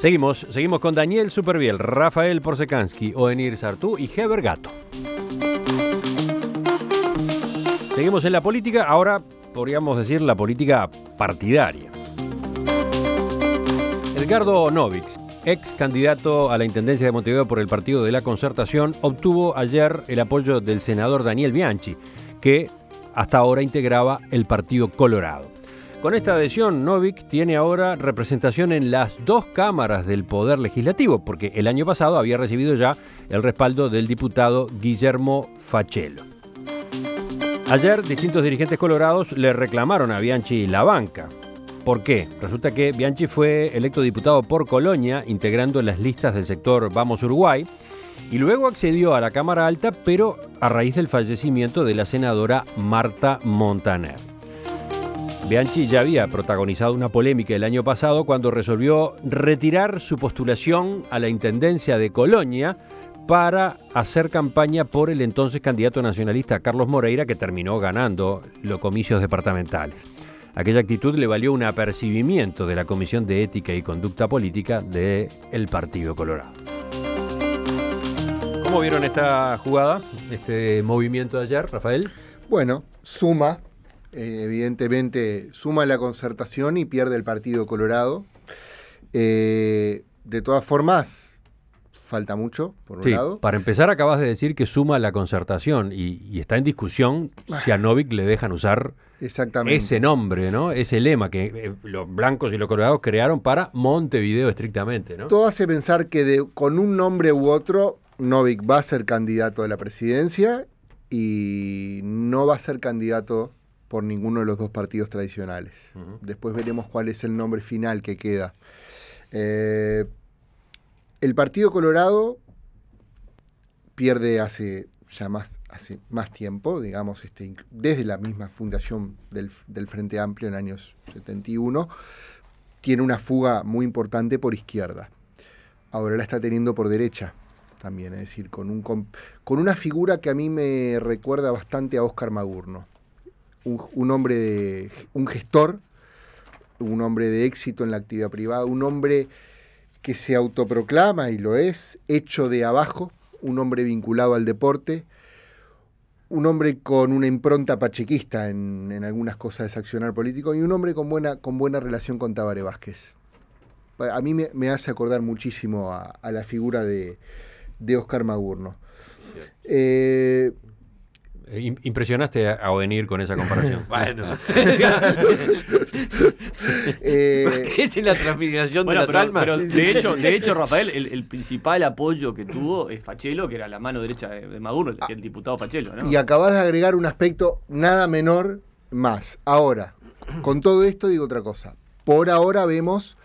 Seguimos, seguimos con Daniel Superbiel, Rafael Porsekansky, Odenir Sartú y Heber Gato. Seguimos en la política, ahora podríamos decir la política partidaria. Elgardo Novix, ex candidato a la Intendencia de Montevideo por el Partido de la Concertación, obtuvo ayer el apoyo del senador Daniel Bianchi, que hasta ahora integraba el Partido Colorado. Con esta adhesión, Novik tiene ahora representación en las dos cámaras del Poder Legislativo, porque el año pasado había recibido ya el respaldo del diputado Guillermo Fachelo. Ayer, distintos dirigentes colorados le reclamaron a Bianchi la banca. ¿Por qué? Resulta que Bianchi fue electo diputado por Colonia, integrando las listas del sector Vamos Uruguay, y luego accedió a la Cámara Alta, pero a raíz del fallecimiento de la senadora Marta Montaner. Bianchi ya había protagonizado una polémica el año pasado cuando resolvió retirar su postulación a la Intendencia de Colonia para hacer campaña por el entonces candidato nacionalista Carlos Moreira, que terminó ganando los comicios departamentales. Aquella actitud le valió un apercibimiento de la Comisión de Ética y Conducta Política del el Partido Colorado. ¿Cómo vieron esta jugada, este movimiento de ayer, Rafael? Bueno, suma eh, evidentemente suma la concertación y pierde el Partido Colorado. Eh, de todas formas, falta mucho, por un lado. Para empezar, acabas de decir que suma la concertación y, está en discusión ah. si a Novik le dejan usar ese nombre, ¿no? Ese lema que eh, los blancos y los colorados crearon para Montevideo estrictamente, ¿no? Todo hace pensar que con un nombre u otro, Novik va a ser candidato a la presidencia y no va a ser candidato por ninguno de los dos partidos tradicionales. Después veremos cuál es el nombre final que queda. Eh, el Partido Colorado pierde hace ya más, más tiempo, digamos, este, desde la misma fundación del, Frente Amplio en años 71, tiene una fuga muy importante por izquierda. Ahora la está teniendo por derecha también, es decir, con, un, con una figura que a mí me recuerda bastante a Óscar Magurno un, hombre de, un gestor, un hombre de éxito en la actividad privada, un hombre que se autoproclama y lo es, hecho de abajo, un hombre vinculado al deporte, un hombre con una impronta pachequista en, algunas cosas de accionar político y un hombre con buena, con buena relación con Tabare Vázquez. A mí me, hace acordar muchísimo a, la figura de, Oscar Magurno. Eh, impresionaste a venir con esa comparación. bueno. eh... es la transfiguración de la de, hecho, de hecho, Rafael, el, principal apoyo que tuvo es Fachelo, que era la mano derecha de, Maduro, el diputado Fachelo. Y acabas de agregar un aspecto nada menor más. Ahora, con todo esto digo otra cosa. Por ahora vemos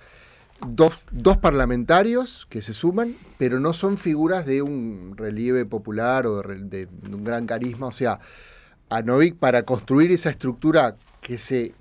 dos, parlamentarios que se suman, pero no son figuras de un relieve popular o de, un gran carisma. O sea, a Novik para construir esa estructura que se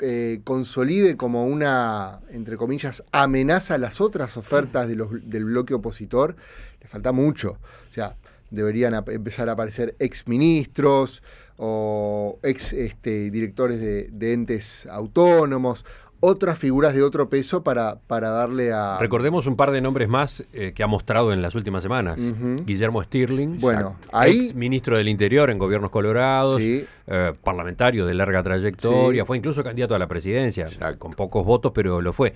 eh, consolide como una, entre comillas, amenaza a las otras ofertas del bloque opositor, le falta mucho. O sea, deberían empezar a aparecer exministros o ex este, directores de entes autónomos otras figuras de otro peso para, para darle a... Recordemos un par de nombres más eh, que ha mostrado en las últimas semanas. Guillermo Stirling, bueno, ex ministro del Interior en gobiernos colorados, eh, parlamentario de larga trayectoria, fue incluso candidato a la presidencia, con pocos votos, pero lo fue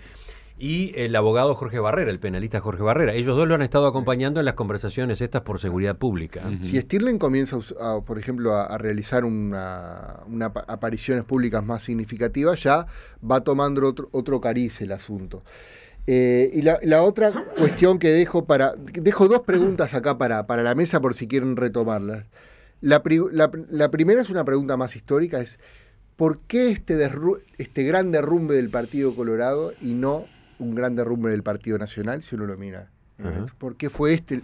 y el abogado Jorge Barrera, el penalista Jorge Barrera. Ellos dos lo han estado acompañando en las conversaciones estas por seguridad pública. Si Stirling comienza, por ejemplo, a, realizar una, apariciones públicas más significativas, ya va tomando otro, otro cariz el asunto. Eh, y la, otra cuestión que dejo para. Dejo dos preguntas acá para, para la mesa por si quieren retomarlas. La, primera es una pregunta más histórica, es ¿por qué este, este gran derrumbe del Partido Colorado y no un gran derrumbe del Partido Nacional, si uno lo mira. ¿Por qué fue este?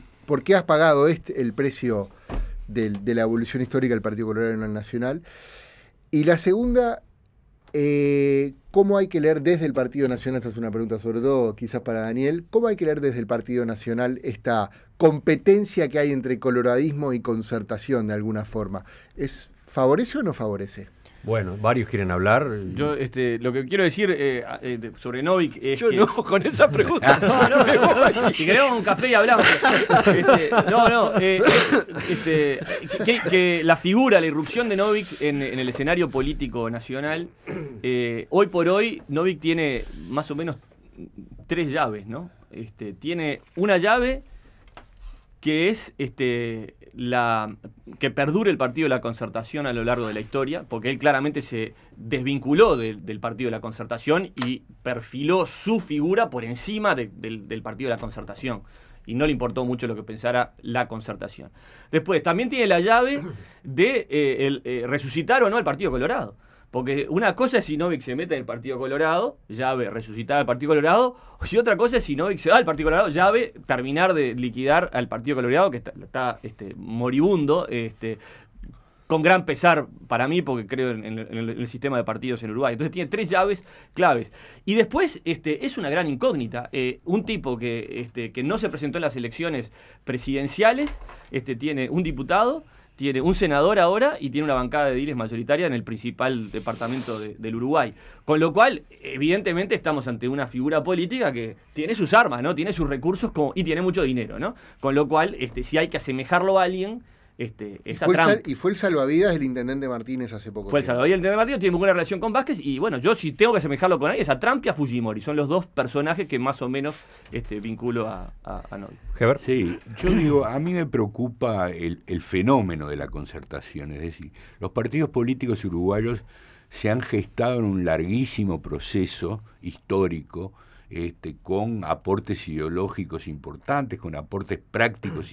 has pagado este el precio de la evolución histórica del Partido Colorado Nacional? Y la segunda, eh, ¿cómo hay que leer desde el Partido Nacional? Esta es una pregunta sobre quizás para Daniel. ¿Cómo hay que leer desde el Partido Nacional esta competencia que hay entre coloradismo y concertación de alguna forma? ¿Es, ¿Favorece o no favorece? Bueno, varios quieren hablar. Yo este, lo que quiero decir eh, eh, sobre Novik es Yo no, con esa pregunta. Si queremos un café y hablamos. Este, no, no. Eh, este, que, la figura, la irrupción de Novik en, el escenario político nacional, hoy por hoy Novik tiene más o menos tres llaves, ¿no? Este, tiene una llave que es este, la, que perdure el partido de la concertación a lo largo de la historia, porque él claramente se desvinculó del partido de la concertación y perfiló su figura por encima del, partido de la concertación y no le importó mucho lo que pensara la concertación. Después, también tiene la llave de eh, eh, resucitar o no el Partido Colorado. Porque una cosa es si Novik se mete en el Partido Colorado, llave, resucitar al Partido Colorado, y otra cosa es si Novik se va al Partido Colorado, llave, terminar de liquidar al Partido Colorado, que está, este, moribundo, este, con gran pesar para mí, porque creo en, el, sistema de partidos en Uruguay. Entonces tiene tres llaves claves. Y después este, es una gran incógnita. Eh, un tipo que, este, que no se presentó en las elecciones presidenciales, este, tiene un diputado tiene un senador ahora y tiene una bancada de diles mayoritaria en el principal departamento del Uruguay. Con lo cual, evidentemente, estamos ante una figura política que tiene sus armas, ¿no? Tiene sus recursos y tiene mucho dinero, ¿no? Con lo cual, este, si hay que asemejarlo a alguien, este, y fue, El, y el salvavidas del intendente Martínez hace poco. Fue el salvavidas del intendente Martínez, tiene muy buena relación con Vázquez. Y bueno, yo si tengo que asemejarlo con alguien, es a Trump y a Fujimori. Son los dos personajes que más o menos este, vinculo a, Noy. Sí, yo digo, a mí me preocupa el, el fenómeno de la concertación. Es decir, los partidos políticos uruguayos se han gestado en un larguísimo proceso histórico este, con aportes ideológicos importantes, con aportes prácticos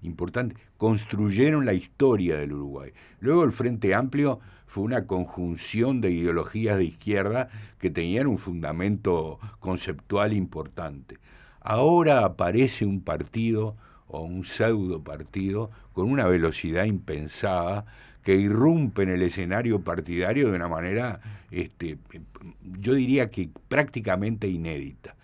importantes, construyeron la historia del Uruguay. Luego el Frente Amplio fue una conjunción de ideologías de izquierda que tenían un fundamento conceptual importante. Ahora aparece un partido o un pseudo partido con una velocidad impensada que irrumpe en el escenario partidario de una manera, este, yo diría que prácticamente inédita.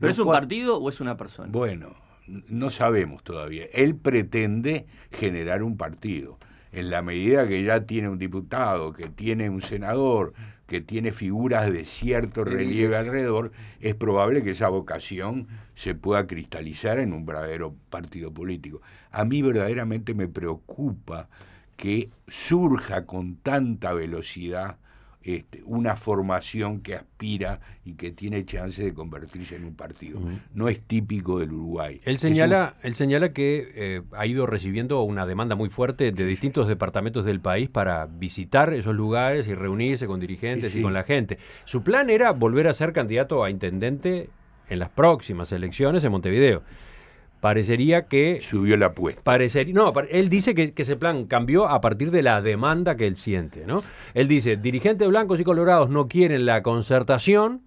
¿Pero es un partido o es una persona? Bueno, no sabemos todavía. Él pretende generar un partido. En la medida que ya tiene un diputado, que tiene un senador, que tiene figuras de cierto relieve alrededor, es probable que esa vocación se pueda cristalizar en un verdadero partido político. A mí verdaderamente me preocupa que surja con tanta velocidad este, una formación que aspira y que tiene chance de convertirse en un partido. No es típico del Uruguay. Él señala, señala que eh, ha ido recibiendo una demanda muy fuerte de distintos departamentos del país para visitar esos lugares y reunirse con dirigentes y con la gente. Su plan era volver a ser candidato a intendente en las próximas elecciones en Montevideo. Parecería que... Subió la puesta. Parecería, no, él dice que, que, ese plan cambió a partir de la demanda que él siente. ¿no? Él dice, dirigentes blancos y colorados no quieren la concertación,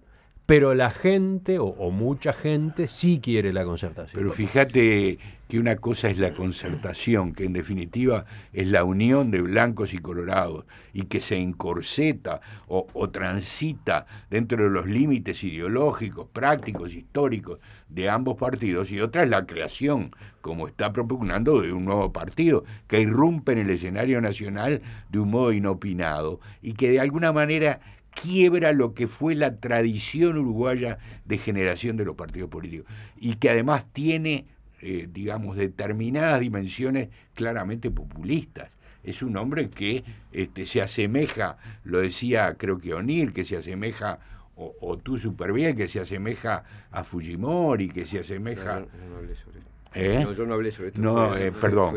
pero la gente o, mucha gente sí quiere la concertación. Pero fíjate que una cosa es la concertación, que en definitiva es la unión de blancos y colorados, y que se encorseta o, transita dentro de los límites ideológicos, prácticos, históricos de ambos partidos, y otra es la creación, como está propugnando, de un nuevo partido, que irrumpe en el escenario nacional de un modo inopinado, y que de alguna manera quiebra lo que fue la tradición uruguaya de generación de los partidos políticos y que además tiene, eh, digamos, determinadas dimensiones claramente populistas. Es un hombre que este, se asemeja, lo decía creo que O'Neill, que se asemeja, o, tú súper bien, que se asemeja a Fujimori, que se asemeja... No, no, hablé sobre esto. ¿Eh? No, yo no hablé sobre esto. No, perdón.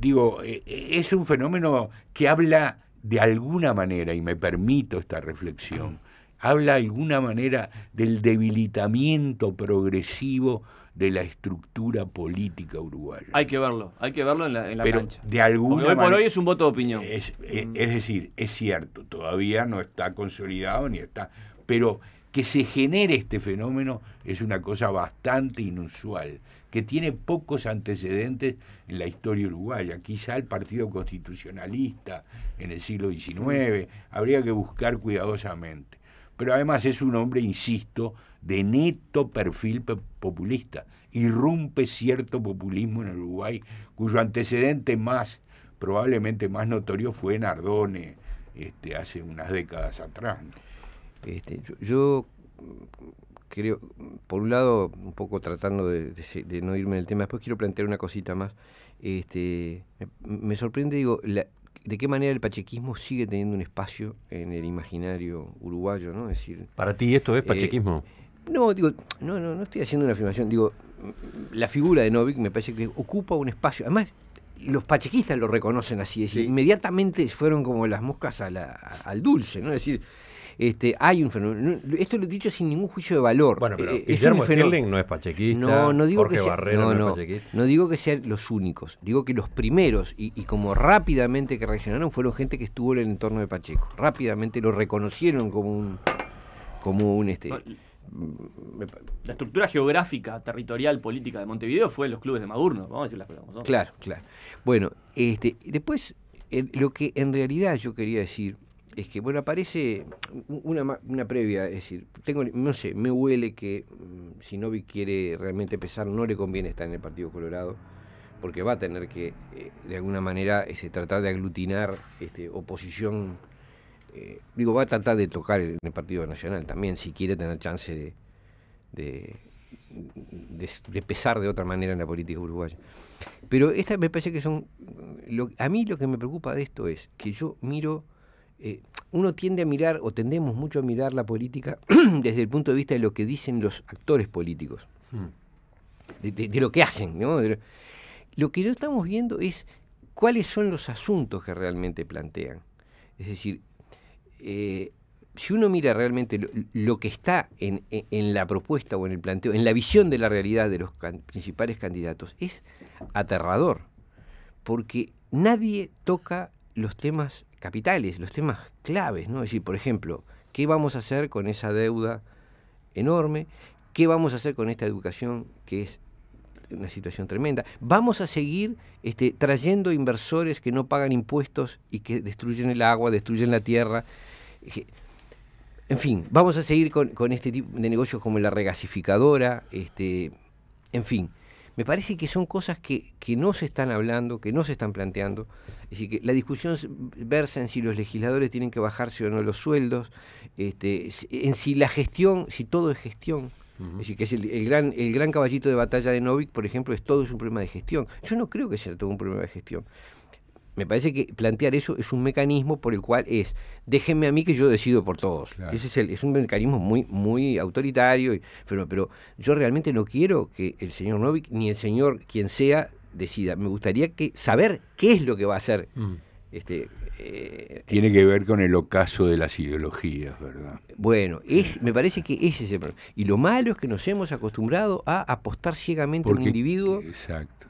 digo, es un fenómeno que habla de alguna manera, y me permito esta reflexión, habla de alguna manera del debilitamiento progresivo de la estructura política uruguaya. Hay que verlo, hay que verlo en la, Pero De alguna hoy por hoy es un voto de opinión. Es, es decir, es cierto, todavía no está consolidado ni está. Pero que se genere este fenómeno es una cosa bastante inusual, que tiene pocos antecedentes en la historia uruguaya. Quizá el Partido Constitucionalista en el siglo XIX, habría que buscar cuidadosamente. Pero además es un hombre, insisto, de neto perfil populista. Irrumpe cierto populismo en Uruguay, cuyo antecedente más, probablemente más notorio, fue en este, hace unas décadas atrás. Este, yo, mm, creo, por un lado, un poco tratando de, no irme del tema, después quiero plantear una cosita más. Este, me, sorprende, digo, de qué manera el pachequismo sigue teniendo un espacio en el imaginario uruguayo, ¿no? Es decir, ¿Para ti esto es eh, pachequismo? no, digo, no, no, no estoy haciendo una afirmación. Digo, mm, la figura de Novik me parece que ocupa un espacio. Además, los pachequistas lo reconocen así, es decir, inmediatamente fueron como las moscas al dulce, ¿no? Es decir, este, hay un fenómeno. Esto lo he dicho sin ningún juicio de valor. Eh, Guillermo no es pachequista. No, digo Jorge que no, no, no, digo que sean los únicos. Digo que los primeros y, como rápidamente que reaccionaron fueron gente que estuvo en el entorno de Pacheco. Rápidamente lo reconocieron como un como un este. La estructura geográfica, territorial, política de Montevideo fue los clubes de Madurno, vamos a decir las cosas Claro, claro. Bueno, este, después, eh, lo que en realidad yo quería decir es que, bueno, aparece una, una previa, es decir, tengo, no sé, me huele que mm, si Novi quiere realmente pesar, no le conviene estar en el Partido Colorado, porque va a tener que, eh, de alguna manera, ese, tratar de aglutinar este, oposición, eh, digo, va a tratar de tocar en el, Partido Nacional también, si quiere tener chance de, de pesar de otra manera en la política uruguaya. Pero esta me parece que son. a mí lo que me preocupa de esto es que yo miro eh, uno tiende a mirar, o tendemos mucho a mirar la política desde el punto de vista de lo que dicen los actores políticos, hmm. de, lo que hacen. Lo, que no estamos viendo es cuáles son los asuntos que realmente plantean. Es decir, eh, si uno mira realmente lo, que está en, la propuesta o en el planteo, en la visión de la realidad de los principales candidatos, es aterrador, porque nadie toca los temas capitales, los temas claves, ¿no? Es decir, por ejemplo, ¿qué vamos a hacer con esa deuda enorme? ¿Qué vamos a hacer con esta educación que es una situación tremenda? ¿Vamos a seguir este, trayendo inversores que no pagan impuestos y que destruyen el agua, destruyen la tierra? En fin, vamos a seguir con, con este tipo de negocios como la regasificadora, este, en fin. Me parece que son cosas que, no se están hablando, que no se están planteando. Es decir, que la discusión versa en si los legisladores tienen que bajarse o no los sueldos, este, en si la gestión, si todo es gestión. Es decir, que es el, gran, el gran caballito de batalla de Novik, por ejemplo, es todo es un problema de gestión. Yo no creo que sea todo un problema de gestión. Me parece que plantear eso es un mecanismo por el cual es, déjenme a mí que yo decido por todos. Ese es, el, es un mecanismo muy, muy autoritario, pero, pero yo realmente no quiero que el señor Novik ni el señor quien sea decida. Me gustaría que, saber qué es lo que va a hacer. Mm. Este, eh, Tiene que ver con el ocaso de las ideologías, ¿verdad? Bueno, es, me parece que ese es el problema. Y lo malo es que nos hemos acostumbrado a apostar ciegamente en un individuo. Exacto.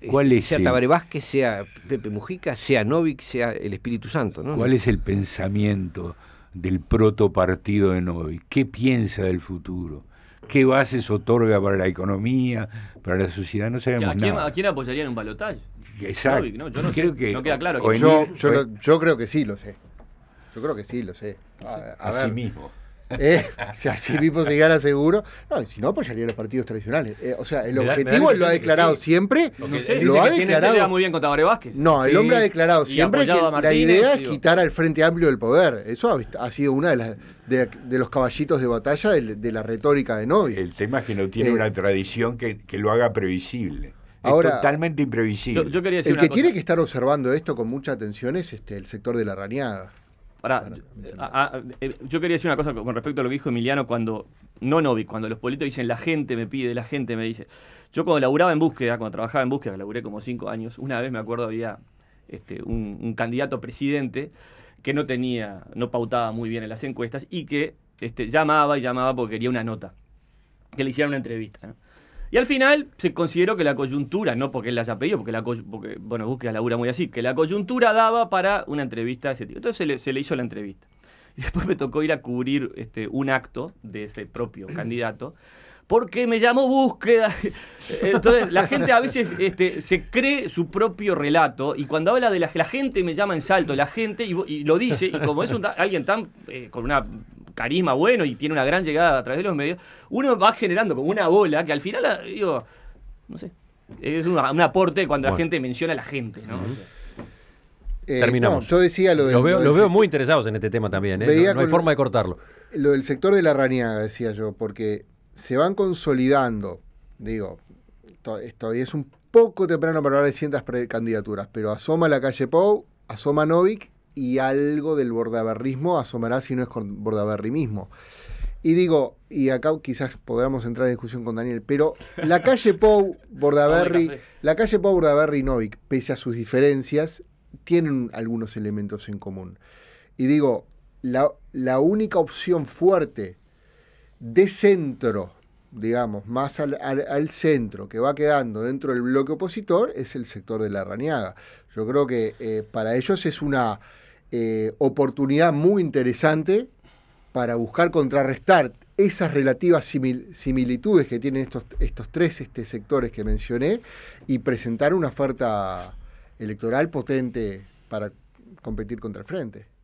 Eh, ¿Cuál es sea el, Vázquez, sea Pepe Mujica, sea Novik, sea el Espíritu Santo. ¿Cuál es el pensamiento del proto partido de Novi ¿Qué piensa del futuro? ¿Qué bases otorga para la economía, para la sociedad? No sabemos ¿a quién, nada. ¿A quién apoyaría en un balotaje? No, yo creo que, no queda claro. yo, yo, creo que sí lo sé. Yo creo que sí lo sé. A, así mismo. Eh, si así mismo se gana seguro. No, si no, ya irían los partidos tradicionales. Eh, o sea, el objetivo lo ha declarado siempre. Lo ha declarado. muy bien con Tabaré Vázquez. No, el hombre ha declarado siempre que la idea es quitar al Frente Amplio del poder. Eso ha, sido uno de de, los caballitos de batalla de, la retórica de Novi El tema es que no tiene eh, una tradición que lo haga previsible. Ahora, totalmente imprevisible. el que tiene que estar observando esto con mucha atención es este, el sector de la rañada. Ah, ah, eh, yo quería decir una cosa con respecto a lo que dijo Emiliano cuando, no Novi, cuando los políticos dicen la gente me pide, la gente me dice. Yo cuando laburaba en búsqueda, cuando trabajaba en búsqueda, laburé como cinco años, una vez me acuerdo había este, un, candidato presidente que no tenía, no pautaba muy bien en las encuestas y que este, llamaba y llamaba porque quería una nota, que le hicieran una entrevista. ¿no? Y al final se consideró que la coyuntura, no porque él la haya pedido, porque, la bueno, búsqueda labura muy así, que la coyuntura daba para una entrevista de ese tipo. Entonces se le, hizo la entrevista. Y después me tocó ir a cubrir este, un acto de ese propio candidato porque me llamó búsqueda. Entonces, la gente a veces este, se cree su propio relato y cuando habla de la, la gente me llama en salto, la gente, y, lo dice, y como es alguien tan eh, con una carisma bueno y tiene una gran llegada a través de los medios, uno va generando como una bola que al final, digo, no sé, es un, aporte cuando la gente menciona a la gente, ¿no? Eh, Terminamos. yo decía lo los veo, muy interesados en este tema también, ¿eh? no, hay forma de cortarlo. Lo del sector de la rañaga, decía yo, porque se van consolidando, digo, esto y es un poco temprano para hablar de cientas candidaturas, pero asoma la calle Pou, asoma Novik y algo del bordaberrismo asomará si no es con mismo. Y digo, y acá quizás podamos entrar en discusión con Daniel, pero la calle Pou Bordaberry, la calle Pou Bordaberry y Novik, pese a sus diferencias, tienen algunos elementos en común. Y digo, la, la única opción fuerte de centro, digamos, más al, centro que va quedando dentro del bloque opositor es el sector de la Raniaga. Yo creo que eh, para ellos es una eh, oportunidad muy interesante para buscar contrarrestar esas relativas similitudes que tienen estos, estos tres este, sectores que mencioné y presentar una oferta electoral potente para competir contra el frente.